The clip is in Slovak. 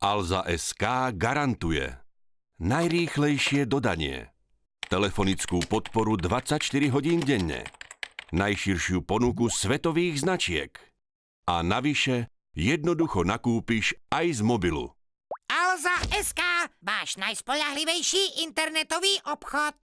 Alza SK garantuje najrýchlejšie dodanie, telefonickú podporu 24 hodín denne, najširšiu ponuku svetových značiek a navyše jednoducho nakúpiš aj z mobilu. Alza SK, váš najspoľahlivejší internetový obchod.